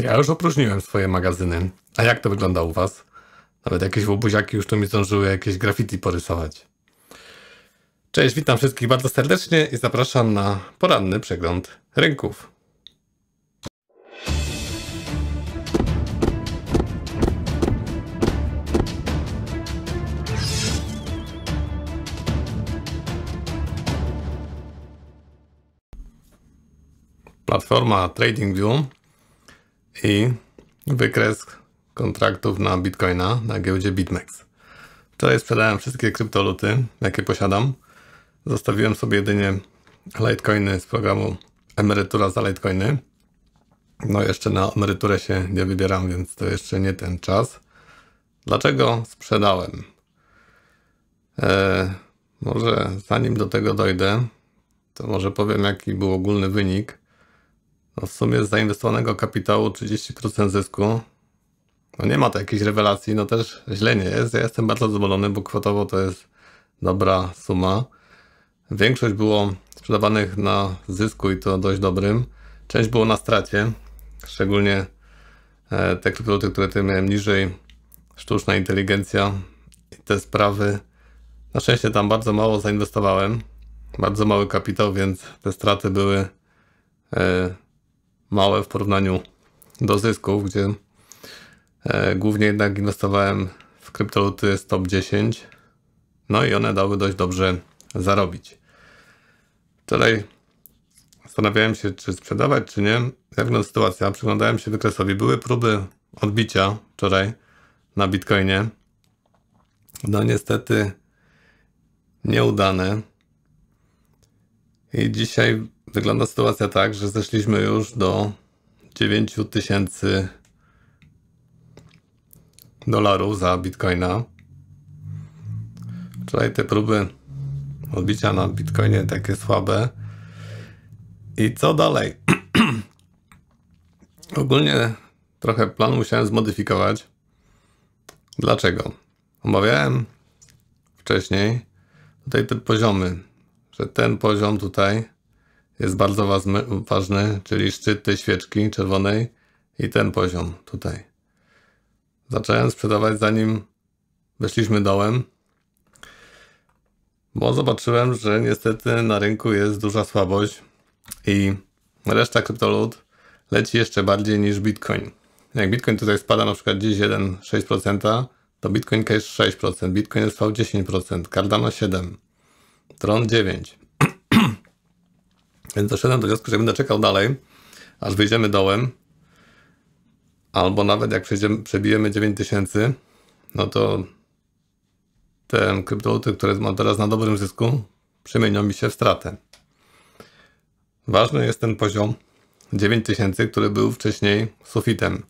Ja już opróżniłem swoje magazyny. A jak to wygląda u was? Nawet jakieś łobuziaki już tu mi zdążyły jakieś graffiti porysować. Cześć, witam wszystkich bardzo serdecznie i zapraszam na poranny przegląd rynków. Platforma TradingView i wykres kontraktów na Bitcoina na giełdzie BitMEX. Wczoraj sprzedałem wszystkie kryptoluty, jakie posiadam. Zostawiłem sobie jedynie Litecoiny z programu Emerytura za Litecoiny. No jeszcze na emeryturę się nie wybieram, więc to jeszcze nie ten czas. Dlaczego sprzedałem? Eee, może zanim do tego dojdę, to może powiem jaki był ogólny wynik no w sumie z zainwestowanego kapitału 30% zysku. No nie ma to jakiejś rewelacji, no też źle nie jest. Ja jestem bardzo zadowolony, bo kwotowo to jest dobra suma. Większość było sprzedawanych na zysku i to dość dobrym. Część było na stracie, szczególnie e, te kryptowaluty, które tutaj miałem niżej, sztuczna inteligencja i te sprawy. Na szczęście tam bardzo mało zainwestowałem, bardzo mały kapitał, więc te straty były e, małe w porównaniu do zysków, gdzie e, głównie jednak inwestowałem w kryptoluty z top 10, no i one dały dość dobrze zarobić. Wczoraj zastanawiałem się, czy sprzedawać, czy nie. Jak wygląda sytuacja? Przyglądałem się wykresowi. Były próby odbicia wczoraj na Bitcoinie. No niestety nieudane. I dzisiaj wygląda sytuacja tak, że zeszliśmy już do 9000 dolarów za bitcoina. Wczoraj te próby odbicia na bitcoinie takie słabe. I co dalej? Ogólnie trochę plan musiałem zmodyfikować. Dlaczego? Omawiałem wcześniej tutaj te poziomy że ten poziom tutaj jest bardzo ważny, czyli szczyt tej świeczki czerwonej i ten poziom tutaj. Zacząłem sprzedawać zanim weszliśmy dołem, bo zobaczyłem, że niestety na rynku jest duża słabość i reszta kryptolud leci jeszcze bardziej niż Bitcoin. Jak Bitcoin tutaj spada na przykład gdzieś 1,6%, to Bitcoin jest 6%, Bitcoin v 10%, Cardano 7%, Tron 9. Więc doszedłem do wniosku, że będę czekał dalej, aż wyjdziemy dołem, albo nawet jak przebijemy 9000, no to te kryptowaluty, które mam teraz na dobrym zysku, przemienią mi się w stratę. Ważny jest ten poziom 9000, który był wcześniej sufitem.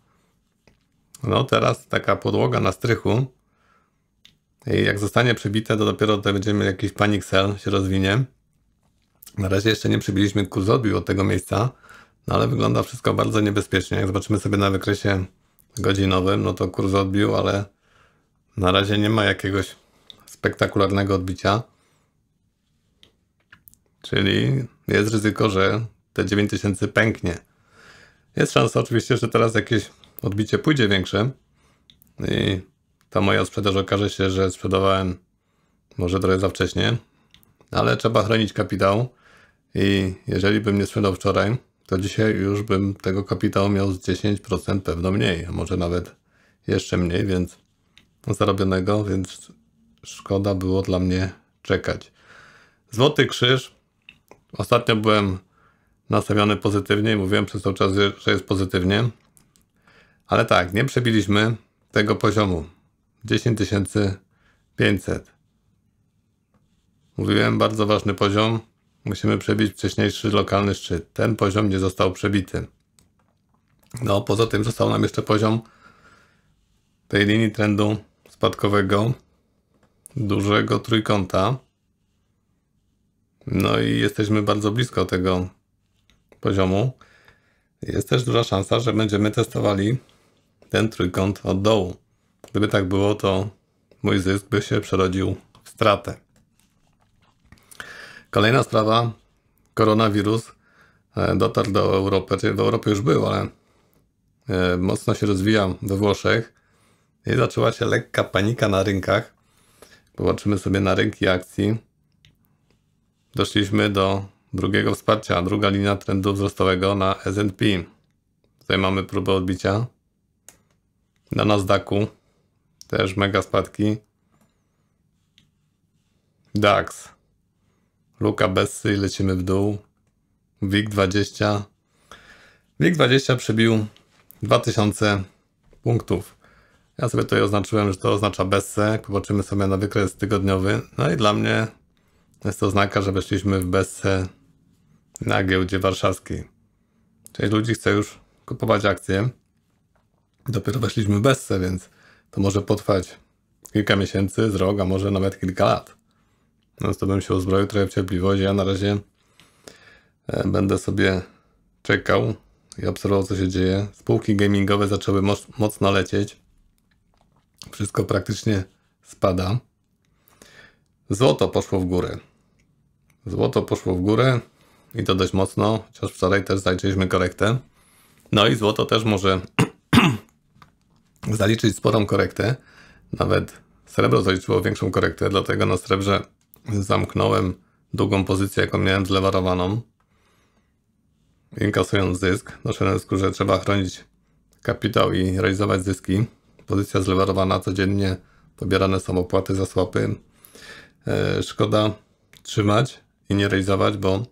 No teraz taka podłoga na strychu i jak zostanie przebite, to dopiero tutaj będziemy jakiś panic sell się rozwinie. Na razie jeszcze nie przybiliśmy ku odbił od tego miejsca, no ale wygląda wszystko bardzo niebezpiecznie. Jak zobaczymy sobie na wykresie godzinowym, no to kurs odbił, ale na razie nie ma jakiegoś spektakularnego odbicia. Czyli jest ryzyko, że te 9000 pęknie. Jest szansa oczywiście, że teraz jakieś odbicie pójdzie większe i ta moja sprzedaż okaże się, że sprzedawałem może trochę za wcześnie, ale trzeba chronić kapitał i jeżeli bym nie sprzedał wczoraj, to dzisiaj już bym tego kapitału miał z 10% pewno mniej, a może nawet jeszcze mniej, więc zarobionego, więc szkoda było dla mnie czekać. Złoty Krzyż. Ostatnio byłem nastawiony pozytywnie i mówiłem przez cały czas, że jest pozytywnie. Ale tak, nie przebiliśmy tego poziomu. 10500. Mówiłem, bardzo ważny poziom. Musimy przebić wcześniejszy lokalny szczyt. Ten poziom nie został przebity. No, poza tym został nam jeszcze poziom tej linii trendu spadkowego dużego trójkąta. No i jesteśmy bardzo blisko tego poziomu. Jest też duża szansa, że będziemy testowali ten trójkąt od dołu. Gdyby tak było, to mój zysk by się przerodził w stratę. Kolejna sprawa. Koronawirus e, dotarł do Europy, czyli w Europie już był, ale e, mocno się rozwija we Włoszech i zaczęła się lekka panika na rynkach. Popatrzymy sobie na rynki akcji. Doszliśmy do drugiego wsparcia, druga linia trendu wzrostowego na S&P. Tutaj mamy próbę odbicia. Na Nasdaqu też mega spadki. DAX. Luka Bessy i lecimy w dół. WIG20. WIG20 przebił 2000 punktów. Ja sobie tutaj oznaczyłem, że to oznacza Bessę. Popatrzymy sobie na wykres tygodniowy. No i dla mnie jest to oznaka, że weszliśmy w Bessę na giełdzie warszawskiej. Część ludzi chce już kupować akcje. Dopiero weszliśmy w Bessę, więc to może potrwać kilka miesięcy, z rok, a może nawet kilka lat. No to bym się uzbroił trochę w cierpliwość. Ja na razie e, będę sobie czekał i obserwował, co się dzieje. Spółki gamingowe zaczęły mocno lecieć. Wszystko praktycznie spada. Złoto poszło w górę. Złoto poszło w górę i to dość mocno, chociaż wczoraj też zajrzeliśmy korektę. No i złoto też może zaliczyć sporą korektę. Nawet srebro zaliczyło większą korektę, dlatego na srebrze zamknąłem długą pozycję, jaką miałem zlewarowaną. Inkasując zysk, doszedłem do że trzeba chronić kapitał i realizować zyski. Pozycja zlewarowana codziennie, pobierane są opłaty za słapy. E, szkoda trzymać i nie realizować, bo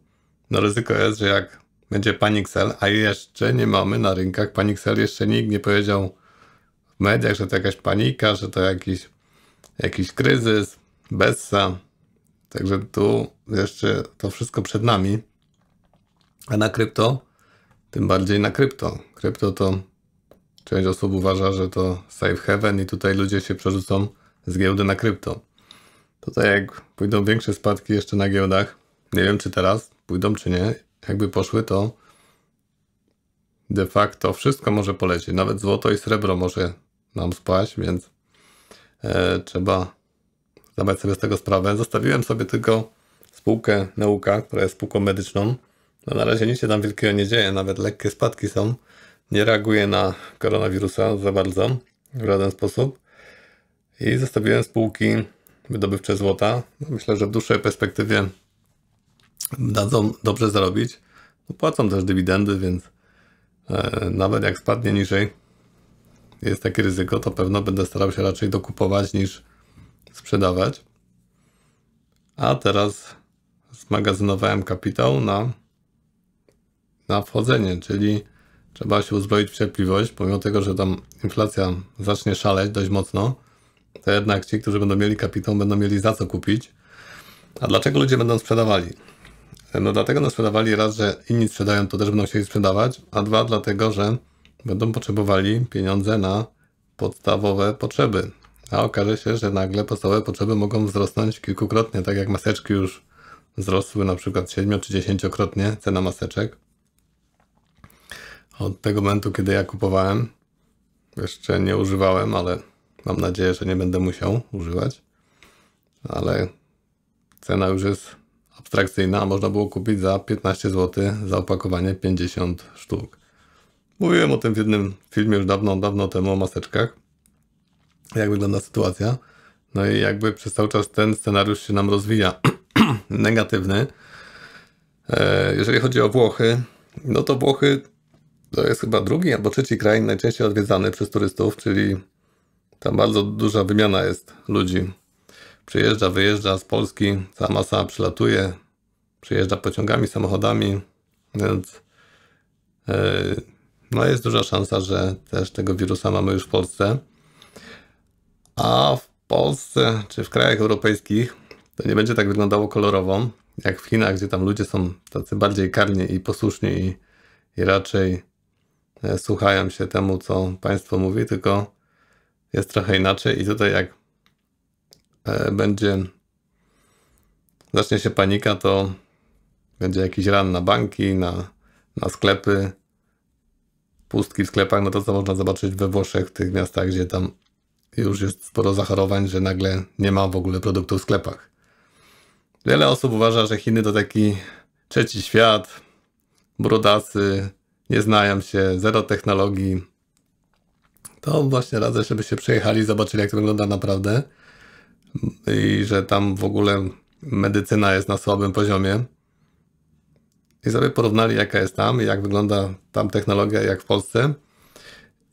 no ryzyko jest, że jak będzie panic sell, a jeszcze nie mamy na rynkach panic sell, jeszcze nikt nie powiedział mediach, że to jakaś panika, że to jakiś, jakiś kryzys, bessa. Także tu jeszcze to wszystko przed nami. A na krypto, tym bardziej na krypto. Krypto to część osób uważa, że to safe haven i tutaj ludzie się przerzucą z giełdy na krypto. Tutaj jak pójdą większe spadki jeszcze na giełdach, nie wiem czy teraz pójdą czy nie, jakby poszły to de facto wszystko może polecieć, nawet złoto i srebro może nam spaść, więc e, trzeba zdawać sobie z tego sprawę. Zostawiłem sobie tylko spółkę Neuka, która jest spółką medyczną. No, na razie nic się tam wielkiego nie dzieje, nawet lekkie spadki są. Nie reaguje na koronawirusa za bardzo w żaden sposób. I zostawiłem spółki wydobywcze złota. No, myślę, że w dłuższej perspektywie dadzą dobrze zarobić. No, płacą też dywidendy, więc e, nawet jak spadnie niżej, jest takie ryzyko, to pewno będę starał się raczej dokupować niż sprzedawać. A teraz zmagazynowałem kapitał na, na wchodzenie, czyli trzeba się uzbroić w cierpliwość, pomimo tego, że tam inflacja zacznie szaleć dość mocno, to jednak ci, którzy będą mieli kapitał, będą mieli za co kupić. A dlaczego ludzie będą sprzedawali? No dlatego no sprzedawali raz, że inni sprzedają, to też będą chcieli sprzedawać, a dwa, dlatego, że będą potrzebowali pieniądze na podstawowe potrzeby. A okaże się, że nagle podstawowe potrzeby mogą wzrosnąć kilkukrotnie, tak jak maseczki już wzrosły na przykład 7 czy 10-krotnie cena maseczek. Od tego momentu, kiedy ja kupowałem, jeszcze nie używałem, ale mam nadzieję, że nie będę musiał używać. Ale cena już jest abstrakcyjna, a można było kupić za 15 zł za opakowanie 50 sztuk. Mówiłem o tym w jednym filmie już dawno, dawno temu o maseczkach. Jak wygląda sytuacja. No i jakby przez cały czas ten scenariusz się nam rozwija. Negatywny. E, jeżeli chodzi o Włochy, no to Włochy to jest chyba drugi albo trzeci kraj najczęściej odwiedzany przez turystów, czyli tam bardzo duża wymiana jest ludzi. Przyjeżdża, wyjeżdża z Polski, cała masa przylatuje, przyjeżdża pociągami, samochodami, więc e, no jest duża szansa, że też tego wirusa mamy już w Polsce. A w Polsce czy w krajach europejskich to nie będzie tak wyglądało kolorowo, jak w Chinach, gdzie tam ludzie są tacy bardziej karni i posłuszni i, i raczej e, słuchają się temu, co państwo mówi, tylko jest trochę inaczej i tutaj jak e, będzie zacznie się panika, to będzie jakiś ran na banki, na, na sklepy, pustki w sklepach, no to co można zobaczyć we Włoszech, w tych miastach, gdzie tam już jest sporo zachorowań, że nagle nie ma w ogóle produktów w sklepach. Wiele osób uważa, że Chiny to taki trzeci świat, brudacy, nie znają się, zero technologii. To właśnie radzę, żeby się przejechali, zobaczyli jak to wygląda naprawdę i że tam w ogóle medycyna jest na słabym poziomie i sobie porównali, jaka jest tam, jak wygląda tam technologia, jak w Polsce.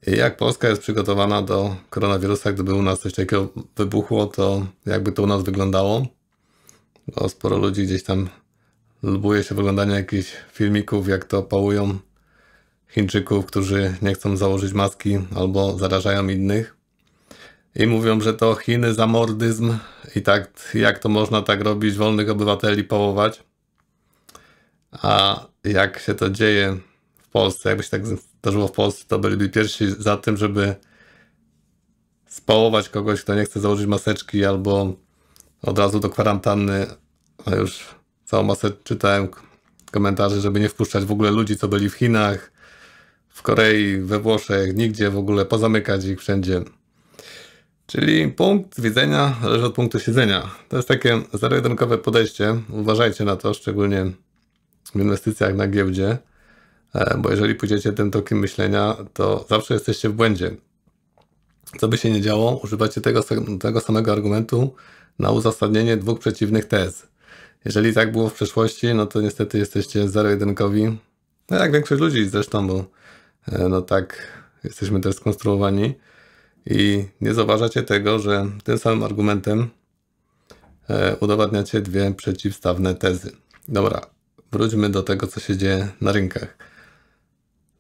I jak Polska jest przygotowana do koronawirusa, gdyby u nas coś takiego wybuchło, to jakby to u nas wyglądało. Bo no, sporo ludzi gdzieś tam lubuje się wyglądanie jakichś filmików, jak to pałują Chińczyków, którzy nie chcą założyć maski albo zarażają innych. I mówią, że to Chiny, mordyzm i tak, jak to można tak robić, wolnych obywateli pałować. A jak się to dzieje w Polsce, jakby się tak zdarzyło w Polsce, to byliby pierwsi za tym, żeby spałować kogoś, kto nie chce założyć maseczki, albo od razu do kwarantanny. A już całą masę czytałem komentarze, żeby nie wpuszczać w ogóle ludzi, co byli w Chinach, w Korei, we Włoszech, nigdzie w ogóle, pozamykać ich wszędzie. Czyli punkt widzenia zależy od punktu siedzenia. To jest takie zero podejście. Uważajcie na to, szczególnie inwestycjach na giełdzie, e, bo jeżeli pójdziecie tym tokiem myślenia, to zawsze jesteście w błędzie. Co by się nie działo, używacie tego, tego samego argumentu na uzasadnienie dwóch przeciwnych tez. Jeżeli tak było w przeszłości, no to niestety jesteście zero-jedynkowi. No jak większość ludzi zresztą, bo e, no tak jesteśmy też skonstruowani i nie zauważacie tego, że tym samym argumentem e, udowadniacie dwie przeciwstawne tezy. Dobra, wróćmy do tego, co się dzieje na rynkach.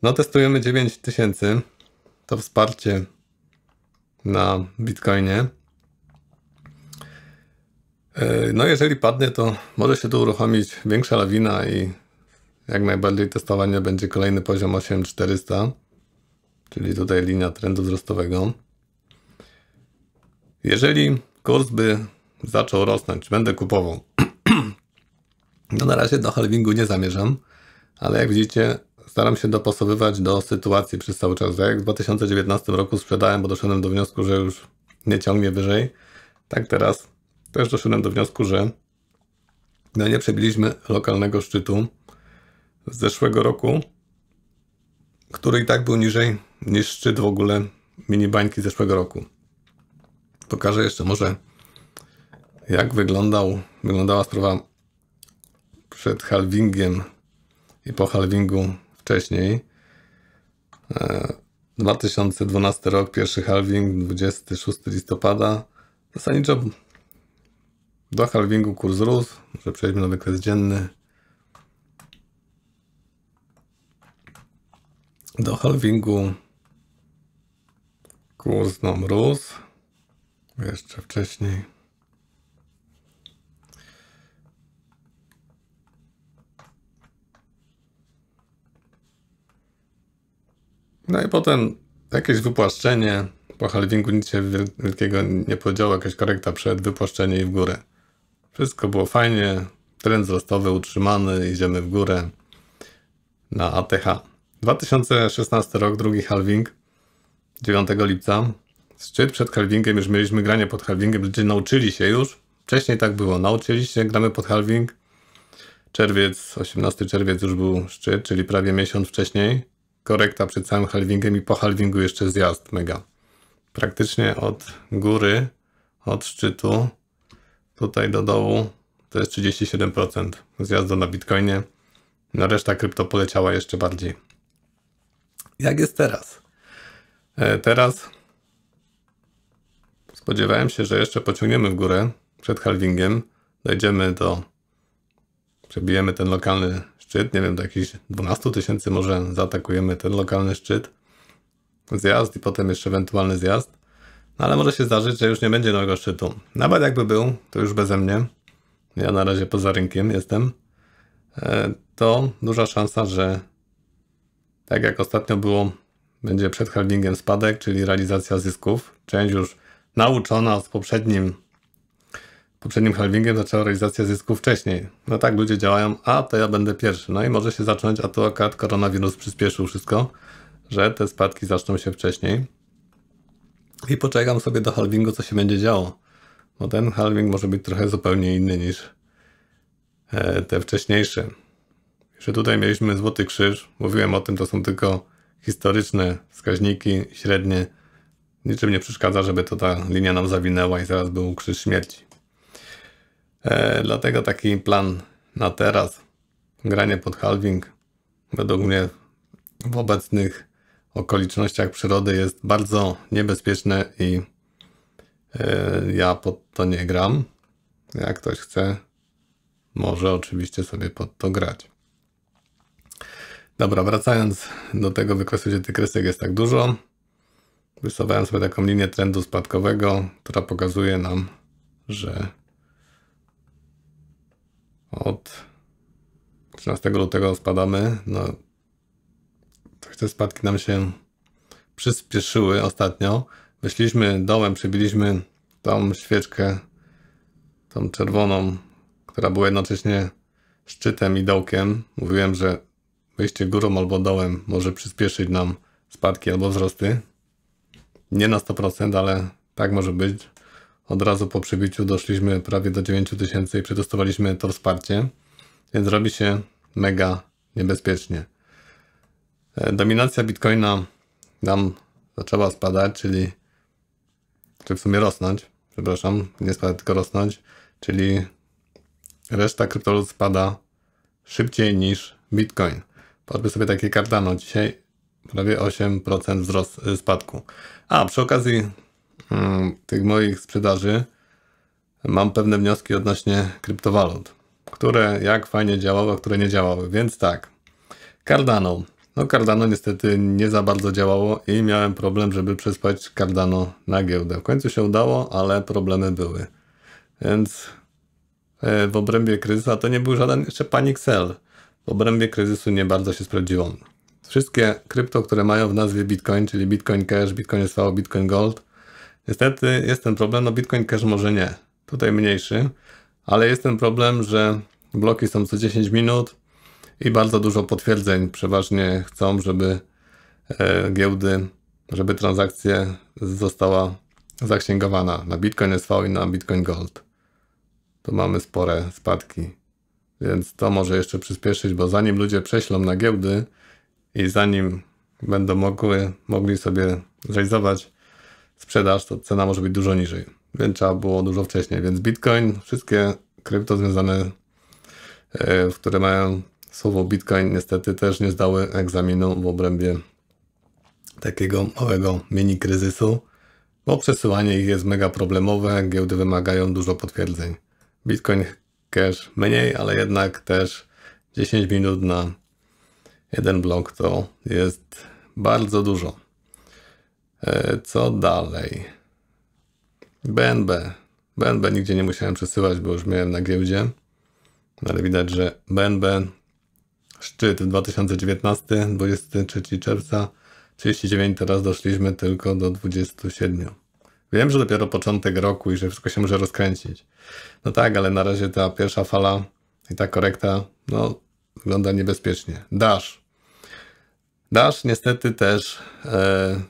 No, testujemy 9000. To wsparcie na Bitcoinie. Yy, no, jeżeli padnie, to może się tu uruchomić większa lawina i jak najbardziej testowanie będzie kolejny poziom 8400, czyli tutaj linia trendu wzrostowego. Jeżeli kurs by zaczął rosnąć, będę kupował. No na razie do halvingu nie zamierzam, ale jak widzicie, staram się dopasowywać do sytuacji przez cały czas. Jak w 2019 roku sprzedałem, bo doszedłem do wniosku, że już nie ciągnie wyżej, tak teraz też doszedłem do wniosku, że no nie przebiliśmy lokalnego szczytu z zeszłego roku, który i tak był niżej niż szczyt w ogóle minibańki zeszłego roku. Pokażę jeszcze może, jak wyglądał, wyglądała sprawa przed halvingiem i po halvingu wcześniej. 2012 e, rok, pierwszy halving, 26 listopada. Zasadniczo do halvingu kurs rósł. Może przejdźmy na wykres dzienny. Do halvingu kurs nam rósł. Jeszcze wcześniej. No i potem jakieś wypłaszczenie, po halvingu nic się wielkiego nie podziało, jakaś korekta przed, wypłaszczeniem i w górę. Wszystko było fajnie, trend wzrostowy utrzymany, idziemy w górę na ATH. 2016 rok, drugi halving, 9 lipca. Szczyt przed halvingiem, już mieliśmy granie pod halvingiem, ludzie nauczyli się już. Wcześniej tak było, nauczyli się, gramy pod halving. Czerwiec, 18 czerwiec już był szczyt, czyli prawie miesiąc wcześniej korekta przed całym halvingiem i po halvingu jeszcze zjazd mega. Praktycznie od góry, od szczytu tutaj do dołu to jest 37% zjazdu na Bitcoinie. Na no, reszta krypto poleciała jeszcze bardziej. Jak jest teraz? E, teraz spodziewałem się, że jeszcze pociągniemy w górę przed halvingiem. Dojdziemy do przebijemy ten lokalny szczyt, nie wiem, do jakichś 12 tysięcy może zaatakujemy ten lokalny szczyt, zjazd i potem jeszcze ewentualny zjazd. No ale może się zdarzyć, że już nie będzie nowego szczytu. Nawet jakby był, to już beze mnie, ja na razie poza rynkiem jestem, e, to duża szansa, że tak jak ostatnio było, będzie przed halvingiem spadek, czyli realizacja zysków. Część już nauczona z poprzednim poprzednim halvingiem zaczęła realizacja zysków wcześniej. No tak, ludzie działają, a to ja będę pierwszy. No i może się zacząć, a to akurat koronawirus przyspieszył wszystko, że te spadki zaczną się wcześniej. I poczekam sobie do halvingu, co się będzie działo. Bo ten halving może być trochę zupełnie inny niż e, te wcześniejsze. Jeszcze tutaj mieliśmy Złoty Krzyż. Mówiłem o tym, to są tylko historyczne wskaźniki średnie. Niczym nie przeszkadza, żeby to ta linia nam zawinęła i zaraz był krzyż śmierci. E, dlatego taki plan na teraz, granie pod halving, według mnie w obecnych okolicznościach przyrody jest bardzo niebezpieczne i e, ja pod to nie gram. Jak ktoś chce, może oczywiście sobie pod to grać. Dobra, wracając do tego wykresu, gdzie tych kresek jest tak dużo. Wysuwając sobie taką linię trendu spadkowego, która pokazuje nam, że od 13 lutego spadamy. No, te spadki nam się przyspieszyły ostatnio. Wyszliśmy dołem, przybiliśmy tą świeczkę, tą czerwoną, która była jednocześnie szczytem i dołkiem. Mówiłem, że wyjście górą albo dołem może przyspieszyć nam spadki albo wzrosty. Nie na 100%, ale tak może być. Od razu po przybiciu doszliśmy prawie do 9000 i przetestowaliśmy to wsparcie, więc robi się mega niebezpiecznie. E, dominacja Bitcoina nam zaczęła spadać, czyli czy w sumie rosnąć, przepraszam, nie spadać, tylko rosnąć, czyli reszta kryptowalut spada szybciej niż Bitcoin. Patrzmy sobie takie Cardano dzisiaj, prawie 8% wzrost y, spadku. A, przy okazji Y, tych moich sprzedaży mam pewne wnioski odnośnie kryptowalut, które jak fajnie działały, a które nie działały. Więc tak, Cardano. No Cardano niestety nie za bardzo działało i miałem problem, żeby przespać Cardano na giełdę. W końcu się udało, ale problemy były. Więc y, w obrębie kryzysu, a to nie był żaden jeszcze panik sell. W obrębie kryzysu nie bardzo się sprawdziło. Wszystkie krypto, które mają w nazwie Bitcoin, czyli Bitcoin Cash, Bitcoin SV, Bitcoin Gold, Niestety jest ten problem, no Bitcoin Cash może nie, tutaj mniejszy, ale jest ten problem, że bloki są co 10 minut i bardzo dużo potwierdzeń przeważnie chcą, żeby e, giełdy, żeby transakcja została zaksięgowana na Bitcoin SV i na Bitcoin Gold. Tu mamy spore spadki, więc to może jeszcze przyspieszyć, bo zanim ludzie prześlą na giełdy i zanim będą mogły, mogli sobie zrealizować sprzedaż, to cena może być dużo niżej. Więc trzeba było dużo wcześniej. Więc Bitcoin, wszystkie krypto związane, e, w które mają słowo Bitcoin, niestety też nie zdały egzaminu w obrębie takiego małego mini kryzysu, bo przesyłanie ich jest mega problemowe, giełdy wymagają dużo potwierdzeń. Bitcoin Cash mniej, ale jednak też 10 minut na jeden blok to jest bardzo dużo. E, co dalej? BNB. BNB nigdzie nie musiałem przesyłać, bo już miałem na giełdzie. No, ale widać, że BNB szczyt 2019, 23 czerwca, 39, teraz doszliśmy tylko do 27. Wiem, że dopiero początek roku i że wszystko się może rozkręcić. No tak, ale na razie ta pierwsza fala i ta korekta, no, wygląda niebezpiecznie. Dash. Dash niestety też e,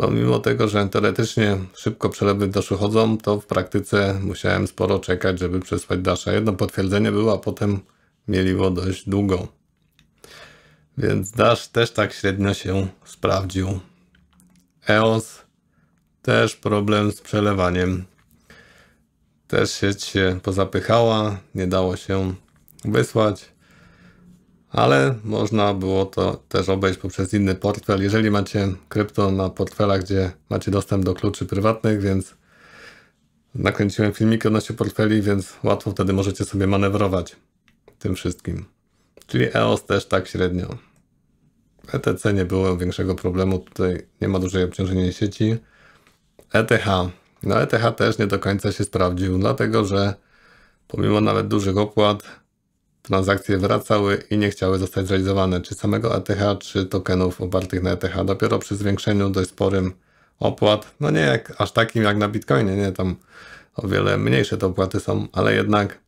Pomimo tego, że teoretycznie szybko przelewy chodzą, to w praktyce musiałem sporo czekać, żeby przesłać Dasza. Jedno potwierdzenie było, a potem mieliło dość długo. Więc dasz też tak średnio się sprawdził. EOS też problem z przelewaniem. Też sieć się pozapychała, nie dało się wysłać ale można było to też obejść poprzez inny portfel. Jeżeli macie krypto na portfelach, gdzie macie dostęp do kluczy prywatnych, więc nakręciłem filmik odnośnie portfeli, więc łatwo wtedy możecie sobie manewrować tym wszystkim. Czyli EOS też tak średnio. ETC nie było większego problemu, tutaj nie ma dużej obciążenia sieci. ETH. No ETH też nie do końca się sprawdził, dlatego że pomimo nawet dużych opłat transakcje wracały i nie chciały zostać zrealizowane, czy samego ETH, czy tokenów opartych na ETH. Dopiero przy zwiększeniu dość sporym opłat, no nie jak, aż takim jak na Bitcoinie, nie, tam o wiele mniejsze te opłaty są, ale jednak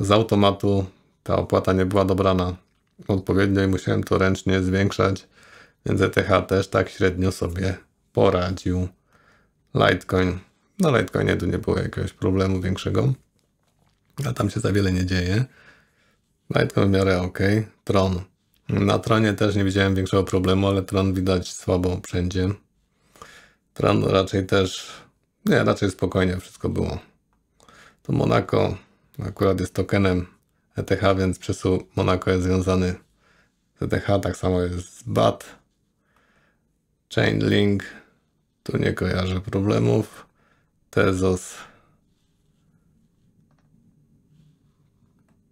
z automatu ta opłata nie była dobrana odpowiednio i musiałem to ręcznie zwiększać, więc ETH też tak średnio sobie poradził. Litecoin, no Litecoinie tu nie było jakiegoś problemu większego, a tam się za wiele nie dzieje. Lightcore w miarę ok. Tron. Na Tronie też nie widziałem większego problemu, ale Tron widać słabo wszędzie. Tron raczej też, nie, raczej spokojnie wszystko było. To Monaco akurat jest tokenem ETH, więc przesuł Monaco jest związany z ETH, tak samo jest z BAT. Chainlink, tu nie kojarzę problemów. Tezos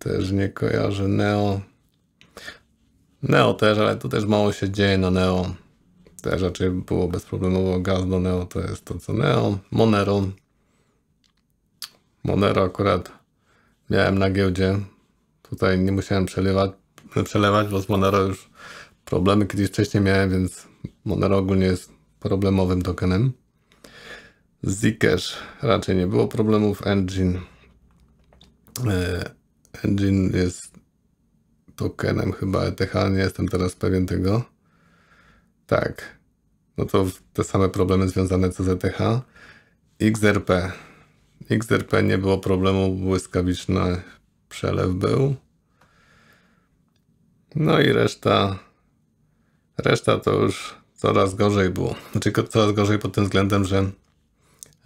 też nie kojarzę. Neo. Neo też, ale tu też mało się dzieje na no Neo. Też raczej było bezproblemowo. Gaz do Neo to jest to co Neo. Monero. Monero akurat miałem na giełdzie. Tutaj nie musiałem przelewać, przelewać bo z Monero już problemy kiedyś wcześniej miałem, więc Monero ogólnie jest problemowym tokenem. Zcash raczej nie było problemów. Engine. E, Engine jest tokenem chyba ETH, nie jestem teraz pewien tego. Tak. No to te same problemy związane co z ETH. XRP. XRP nie było problemu, błyskawiczny przelew był. No i reszta, reszta to już coraz gorzej było. Znaczy coraz gorzej pod tym względem, że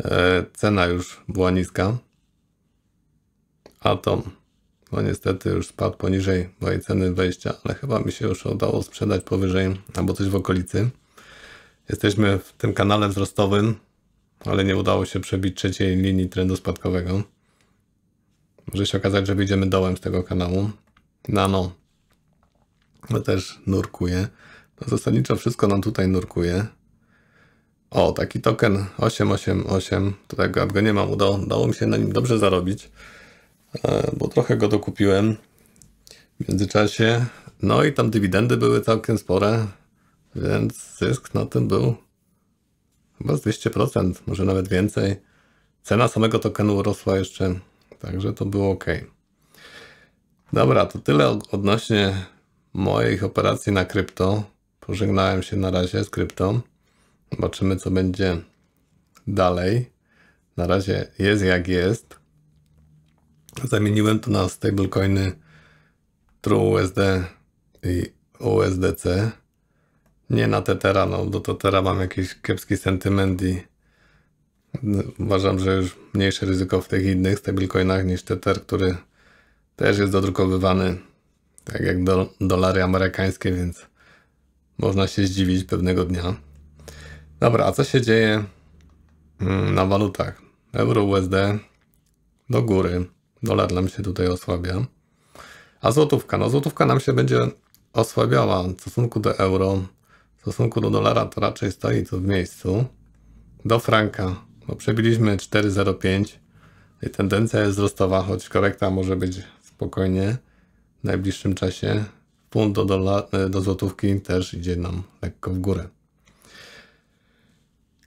e, cena już była niska. Atom bo no, niestety już spadł poniżej mojej ceny wejścia, ale chyba mi się już udało sprzedać powyżej albo coś w okolicy. Jesteśmy w tym kanale wzrostowym, ale nie udało się przebić trzeciej linii trendu spadkowego. Może się okazać, że wyjdziemy dołem z tego kanału. Nano no też nurkuje. No zasadniczo wszystko nam tutaj nurkuje. O, taki token 888, tutaj go nie mam, udało, udało mi się na nim dobrze zarobić. E, bo trochę go dokupiłem w międzyczasie. No i tam dywidendy były całkiem spore, więc zysk na tym był chyba z 200%, może nawet więcej. Cena samego tokenu rosła jeszcze, także to było ok. Dobra, to tyle odnośnie moich operacji na krypto. Pożegnałem się na razie z kryptą. Zobaczymy, co będzie dalej. Na razie jest jak jest. Zamieniłem to na stablecoiny TrueUSD i USDC. Nie na Tetera, no do Tetera mam jakiś kiepski sentyment i uważam, że już mniejsze ryzyko w tych innych stablecoinach niż Tether, który też jest dodrukowywany tak jak do, dolary amerykańskie, więc można się zdziwić pewnego dnia. Dobra, a co się dzieje mm, na walutach? Euro USD do góry. Dolar nam się tutaj osłabia. A złotówka? No złotówka nam się będzie osłabiała w stosunku do euro, w stosunku do dolara to raczej stoi tu w miejscu. Do franka, bo przebiliśmy 4,05 i tendencja jest wzrostowa, choć korekta może być spokojnie w najbliższym czasie. Punt do, e, do złotówki też idzie nam lekko w górę.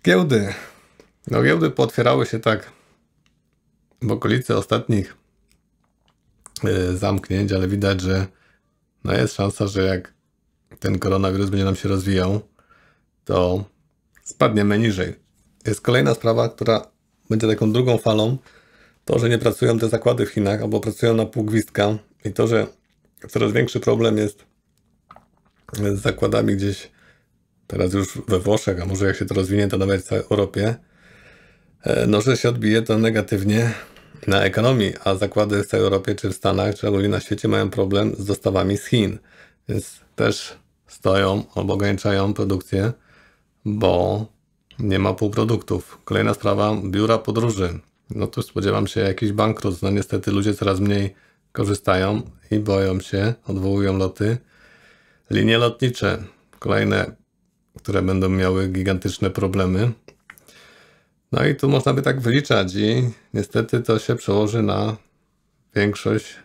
Giełdy. No giełdy potwierały się tak w okolicy ostatnich zamknięć, ale widać, że no jest szansa, że jak ten koronawirus będzie nam się rozwijał, to spadniemy niżej. Jest kolejna sprawa, która będzie taką drugą falą, to, że nie pracują te zakłady w Chinach, albo pracują na pół gwizdka i to, że coraz większy problem jest z zakładami gdzieś teraz już we Włoszech, a może jak się to rozwinie, to nawet w całej Europie, e, no, że się odbije to negatywnie na ekonomii, a zakłady w Europie czy w Stanach, czy ogólnie na świecie mają problem z dostawami z Chin. Więc też stoją albo ograniczają produkcję, bo nie ma półproduktów. Kolejna sprawa, biura podróży. No tu spodziewam się jakiś bankrut. No niestety ludzie coraz mniej korzystają i boją się, odwołują loty. Linie lotnicze, kolejne, które będą miały gigantyczne problemy. No i tu można by tak wyliczać i niestety to się przełoży na większość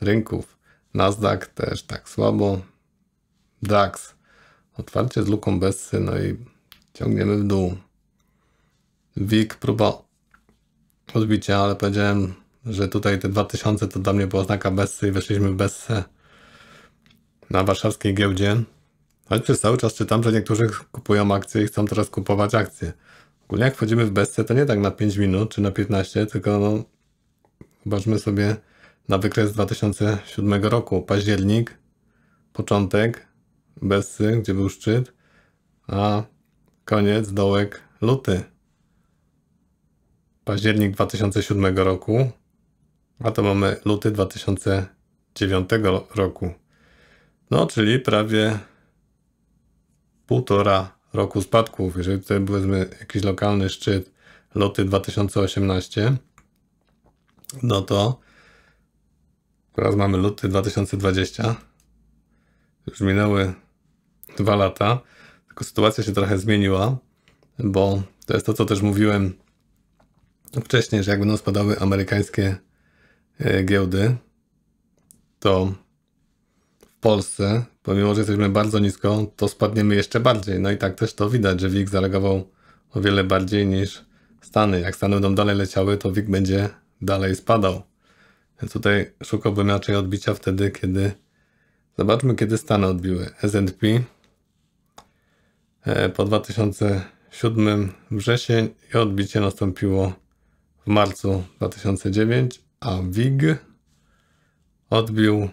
rynków. Nasdaq też tak słabo, DAX otwarcie z luką Bessy, no i ciągniemy w dół. WIG próba odbicia, ale powiedziałem, że tutaj te 2000 to dla mnie była znaka Bessy i weszliśmy w Bessę na warszawskiej giełdzie. Choć przez cały czas czytam, że niektórzy kupują akcje i chcą teraz kupować akcje. Ogólnie jak wchodzimy w bestce, to nie tak na 5 minut czy na 15, tylko no, zobaczmy sobie na wykres 2007 roku. Październik, początek Bessy, gdzie był szczyt, a koniec, dołek, luty. Październik 2007 roku, a to mamy luty 2009 roku. No, czyli prawie półtora roku spadków, jeżeli tutaj byłyśmy jakiś lokalny szczyt loty 2018, no to teraz mamy luty 2020. Już minęły dwa lata, tylko sytuacja się trochę zmieniła, bo to jest to, co też mówiłem wcześniej, że jak będą spadały amerykańskie e, giełdy, to Polsce, pomimo że jesteśmy bardzo nisko, to spadniemy jeszcze bardziej. No i tak też to widać, że WIG zareagował o wiele bardziej niż Stany. Jak Stany będą dalej leciały, to WIG będzie dalej spadał. Więc tutaj szukałbym raczej odbicia wtedy, kiedy... Zobaczmy, kiedy Stany odbiły. S&P e, po 2007 wrzesień i odbicie nastąpiło w marcu 2009, a WIG odbił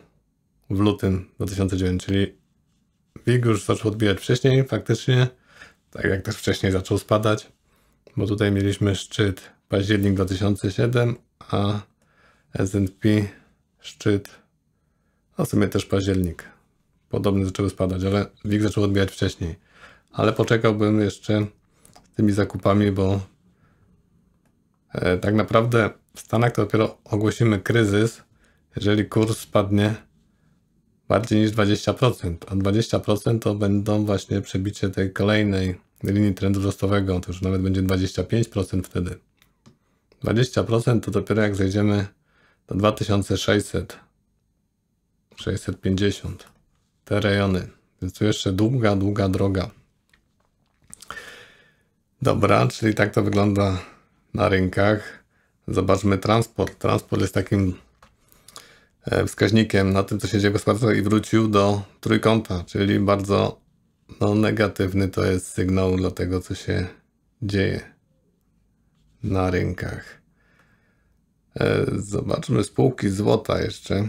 w lutym 2009, czyli WIG już zaczął odbijać wcześniej, faktycznie, tak jak też wcześniej zaczął spadać, bo tutaj mieliśmy szczyt październik 2007, a S&P szczyt, a no w sumie też październik. podobny zaczęły spadać, ale WIG zaczął odbijać wcześniej. Ale poczekałbym jeszcze z tymi zakupami, bo e, tak naprawdę w Stanach to dopiero ogłosimy kryzys, jeżeli kurs spadnie bardziej niż 20%, a 20% to będą właśnie przebicie tej kolejnej linii trendu wzrostowego, to już nawet będzie 25% wtedy. 20% to dopiero jak zejdziemy do 2600, 650, te rejony. Więc tu jeszcze długa, długa droga. Dobra, czyli tak to wygląda na rynkach. Zobaczmy transport. Transport jest takim E, wskaźnikiem na tym, co się dzieje w gospodarce i wrócił do trójkąta, czyli bardzo no, negatywny to jest sygnał dla tego, co się dzieje na rynkach. E, zobaczmy spółki złota jeszcze.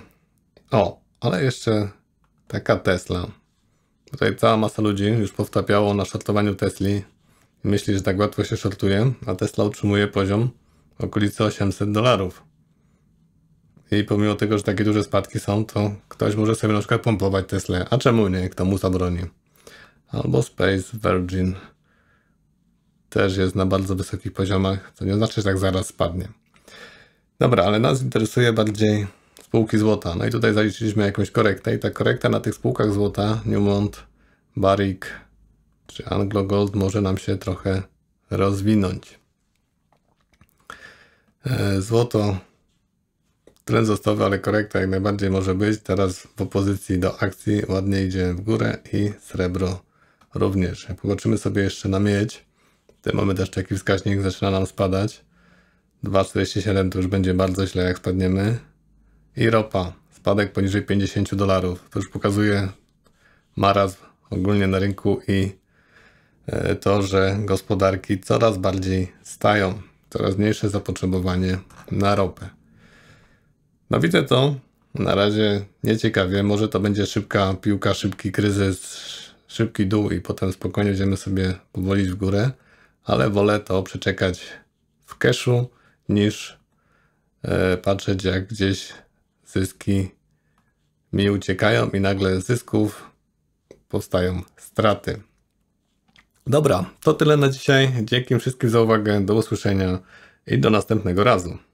O, ale jeszcze taka Tesla. Tutaj cała masa ludzi już powtapiało na szartowaniu Tesli. Myśli, że tak łatwo się szartuje, a Tesla utrzymuje poziom okolicy 800 dolarów. I pomimo tego, że takie duże spadki są, to ktoś może sobie na przykład pompować Tesla. A czemu nie? Kto mu zabroni? Albo Space Virgin też jest na bardzo wysokich poziomach, co nie znaczy, że tak zaraz spadnie. Dobra, ale nas interesuje bardziej spółki złota. No i tutaj zaliczyliśmy jakąś korektę i ta korekta na tych spółkach złota, Newmont, Barrick czy Anglo Gold może nam się trochę rozwinąć. E, złoto Trend zostawy, ale korekta jak najbardziej może być. Teraz w opozycji do akcji ładnie idzie w górę i srebro również. Jak popatrzymy sobie jeszcze na miedź, tutaj mamy też taki wskaźnik, zaczyna nam spadać. 2,47 to już będzie bardzo źle jak spadniemy. I ropa, spadek poniżej 50 dolarów. To już pokazuje marazm ogólnie na rynku i e, to, że gospodarki coraz bardziej stają, coraz mniejsze zapotrzebowanie na ropę. No widzę to. Na razie nieciekawie. Może to będzie szybka piłka, szybki kryzys, szybki dół i potem spokojnie będziemy sobie powolić w górę. Ale wolę to przeczekać w cashu niż e, patrzeć jak gdzieś zyski mi uciekają i nagle z zysków powstają straty. Dobra, to tyle na dzisiaj. Dzięki wszystkim za uwagę. Do usłyszenia i do następnego razu.